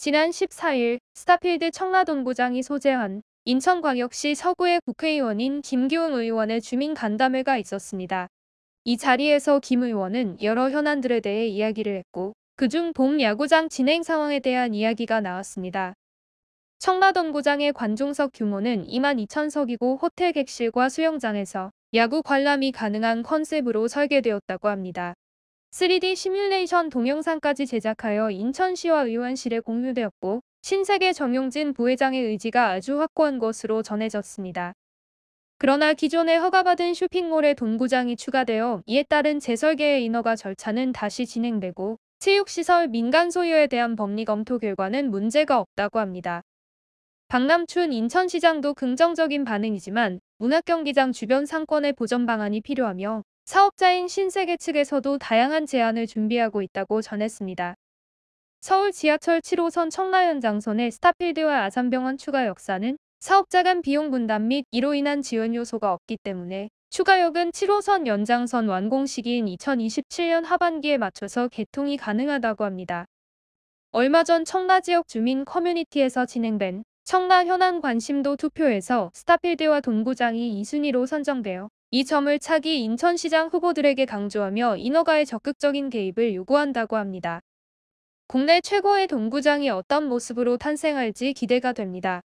지난 14일 스타필드 청라동구장이 소재한 인천광역시 서구의 국회의원인 김기웅 의원의 주민 간담회가 있었습니다. 이 자리에서 김 의원은 여러 현안들에 대해 이야기를 했고 그 중 봄 야구장 진행 상황에 대한 이야기가 나왔습니다. 청라동구장의 관중석 규모는 2만 2천석이고 호텔 객실과 수영장에서 야구 관람이 가능한 컨셉으로 설계되었다고 합니다. 3D 시뮬레이션 동영상까지 제작하여 인천시와 의원실에 공유되었고 신세계 정용진 부회장의 의지가 아주 확고한 것으로 전해졌습니다. 그러나 기존에 허가받은 쇼핑몰의 동구장이 추가되어 이에 따른 재설계의 인허가 절차는 다시 진행되고 체육시설 민간 소유에 대한 법리 검토 결과는 문제가 없다고 합니다. 박남춘 인천시장도 긍정적인 반응이지만 문학경기장 주변 상권의 보전 방안이 필요하며 사업자인 신세계 측에서도 다양한 제안을 준비하고 있다고 전했습니다. 서울 지하철 7호선 청라현장선의 스타필드와 아산병원 추가 역사는 사업자 간 비용 분담 및 이로 인한 지원 요소가 없기 때문에 추가역은 7호선 연장선 완공 시기인 2027년 하반기에 맞춰서 개통이 가능하다고 합니다. 얼마 전 청라 지역 주민 커뮤니티에서 진행된 청라 현안 관심도 투표에서 스타필드와 동구장이 2순위로 선정되어 이 점을 차기 인천시장 후보들에게 강조하며 인허가에 적극적인 개입을 요구한다고 합니다. 국내 최고의 동구장이 어떤 모습으로 탄생할지 기대가 됩니다.